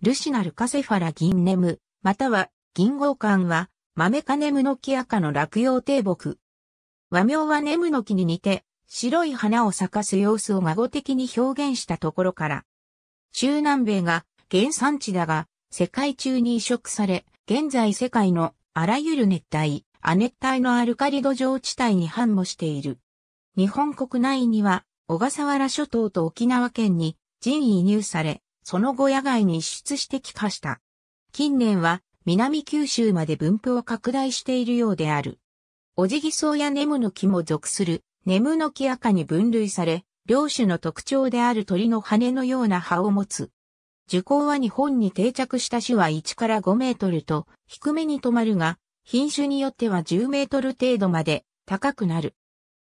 ルシナルカセファラギンネム、または、銀号館は、マメカネムノキアの落葉低木。和名はネムノキに似て、白い花を咲かす様子を孫的に表現したところから。中南米が原産地だが、世界中に移植され、現在世界のあらゆる熱帯、亜熱帯のアルカリ土状地帯に繁茂している。日本国内には、小笠原諸島と沖縄県に人移入され、その後野外に輸出して帰化した。近年は南九州まで分布を拡大しているようである。オジギソウやネムノキも属するネムノキ赤に分類され、両種の特徴である鳥の羽のような葉を持つ。樹高は日本に定着した種は1から5メートルと低めに止まるが、品種によっては10メートル程度まで高くなる。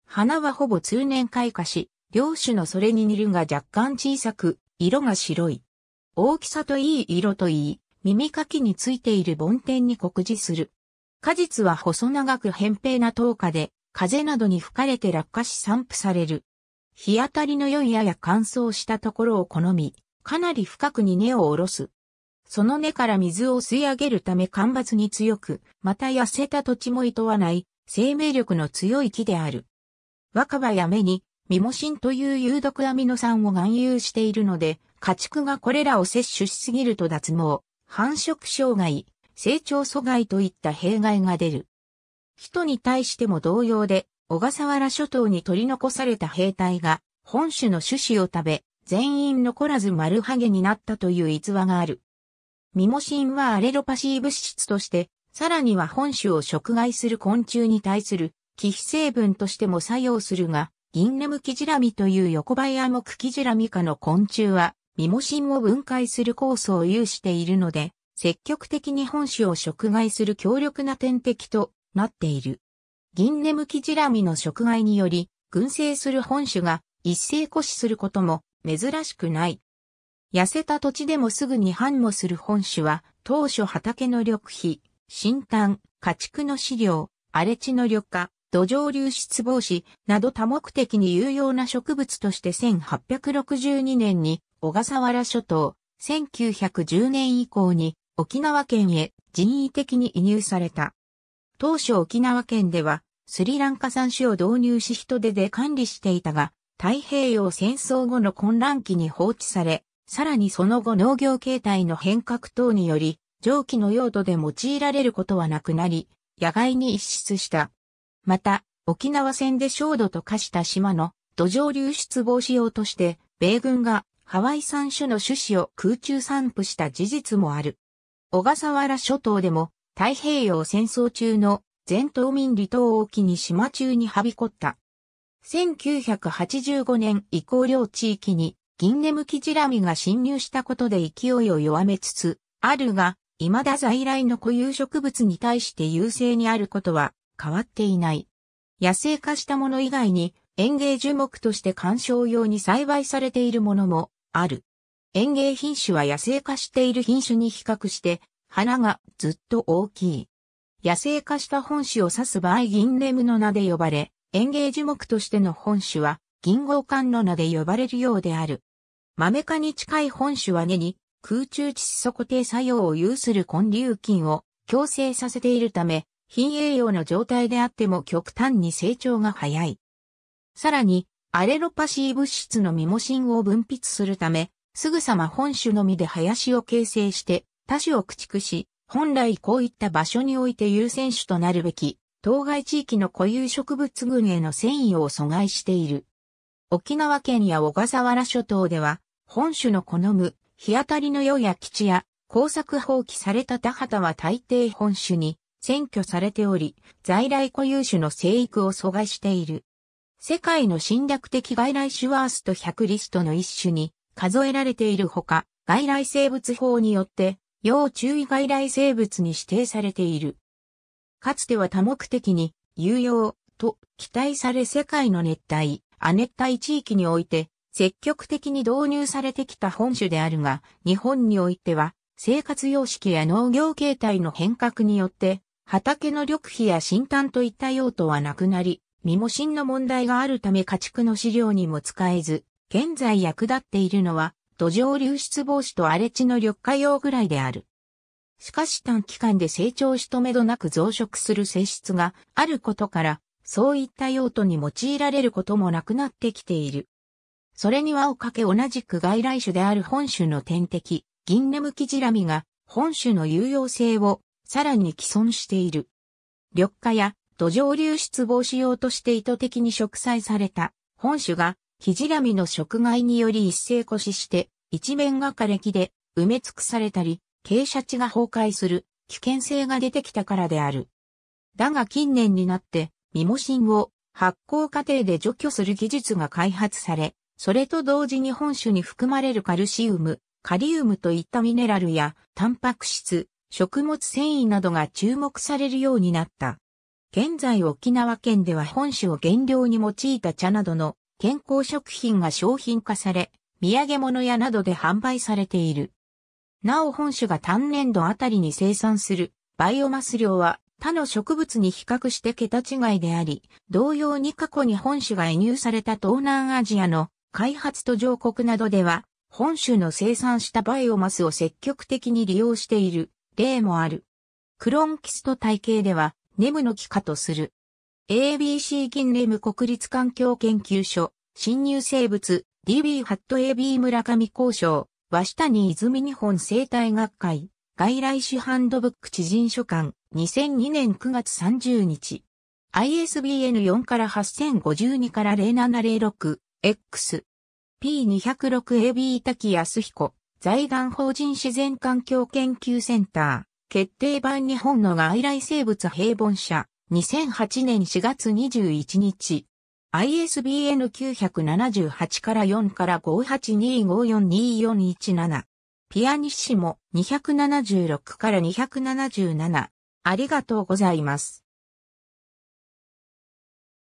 花はほぼ通年開花し、両種のそれに似るが若干小さく、色が白い。大きさといい色といい、耳かきについている梵天に告示する。果実は細長く扁平な灯火で、風などに吹かれて落下し散布される。日当たりの良いやや乾燥したところを好み、かなり深くに根を下ろす。その根から水を吸い上げるため干ばつに強く、また痩せた土地も厭わない生命力の強い木である。若葉や目に、ミモシンという有毒アミノ酸を含有しているので、家畜がこれらを摂取しすぎると脱毛、繁殖障害、成長阻害といった弊害が出る。人に対しても同様で、小笠原諸島に取り残された兵隊が、本種の種子を食べ、全員残らず丸ハゲになったという逸話がある。ミモシンはアレロパシー物質として、さらには本種を食害する昆虫に対する寄皮成分としても作用するが、ギンネムキジラミという横バイアモクキジラミ科の昆虫は、ミモシンを分解する酵素を有しているので、積極的に本種を食害する強力な天敵となっている。銀ネムキジラミの食害により、群生する本種が一斉枯死することも珍しくない。痩せた土地でもすぐに繁茂する本種は、当初畑の緑肥、新炭、家畜の飼料、荒れ地の緑化、土壌流出防止など多目的に有用な植物として1862年に小笠原諸島、1910年以降に沖縄県へ人為的に移入された。当初沖縄県ではスリランカ産種を導入し人手で管理していたが、太平洋戦争後の混乱期に放置され、さらにその後農業形態の変革等により、蒸気の用途で用いられることはなくなり、野外に一室した。また、沖縄戦で焦土と化した島の土壌流出防止用として、米軍がハワイ産種の種子を空中散布した事実もある。小笠原諸島でも太平洋戦争中の全島民離島沖に島中にはびこった。1985年以降両地域に銀ネムキジラミが侵入したことで勢いを弱めつつ、あるが、未だ在来の固有植物に対して優勢にあることは変わっていない。野生化したもの以外に園芸樹木として観賞用に栽培されているものもある。園芸品種は野生化している品種に比較して、花がずっと大きい。野生化した本種を指す場合銀ネムの名で呼ばれ、園芸樹木としての本種は銀号館の名で呼ばれるようである。マメ科に近い本種は根に空中窒素固定作用を有する根粒菌を共生させているため、貧栄養の状態であっても極端に成長が早い。さらに、アレロパシー物質のミモシンを分泌するため、すぐさま本種のみで林を形成して他種を駆逐し、本来こういった場所において優先種となるべき、当該地域の固有植物群への遷移を阻害している。沖縄県や小笠原諸島では、本種の好む日当たりの良い空き地や耕作放棄された田畑は大抵本種に占拠されており、在来固有種の生育を阻害している。世界の侵略的外来種ワースト100リストの一種に数えられているほか、外来生物法によって要注意外来生物に指定されている。かつては多目的に有用と期待され世界の熱帯、亜熱帯地域において積極的に導入されてきた本種であるが、日本においては生活様式や農業形態の変革によって畑の緑肥や新炭といった用途はなくなり、身もンの問題があるため家畜の飼料にも使えず、現在役立っているのは土壌流出防止と荒れ地の緑化用ぐらいである。しかし短期間で成長しとめどなく増殖する性質があることから、そういった用途に用いられることもなくなってきている。それにはおかけ同じく外来種である本種の天敵、ギンムキジラミが本種の有用性をさらに既存している。緑化や土壌流出防止用として意図的に植栽された本種がヒジラミの食害により一斉枯死して一面が枯れ木で埋め尽くされたり傾斜地が崩壊する危険性が出てきたからである。だが近年になってミモシンを発酵過程で除去する技術が開発され、それと同時に本種に含まれるカルシウム、カリウムといったミネラルやタンパク質、食物繊維などが注目されるようになった。現在沖縄県では本種を原料に用いた茶などの健康食品が商品化され、土産物屋などで販売されている。なお本種が単年度あたりに生産するバイオマス量は他の植物に比較して桁違いであり、同様に過去に本種が輸入された東南アジアの開発途上国などでは、本種の生産したバイオマスを積極的に利用している例もある。クロンキスト体系では、ネムの木化とする。ABC 近ネム国立環境研究所、侵入生物、DB ハット AB 村上交渉、下に泉日本生態学会、外来種ハンドブック知人書館、2002年9月30日。ISBN4 から8052から0706、X。P206AB 滝康彦、財団法人自然環境研究センター。決定版日本の外来生物平凡社、2008年4月21日。ISBN 978から4から5825424417。ピアニッシモ276から277。ありがとうございます。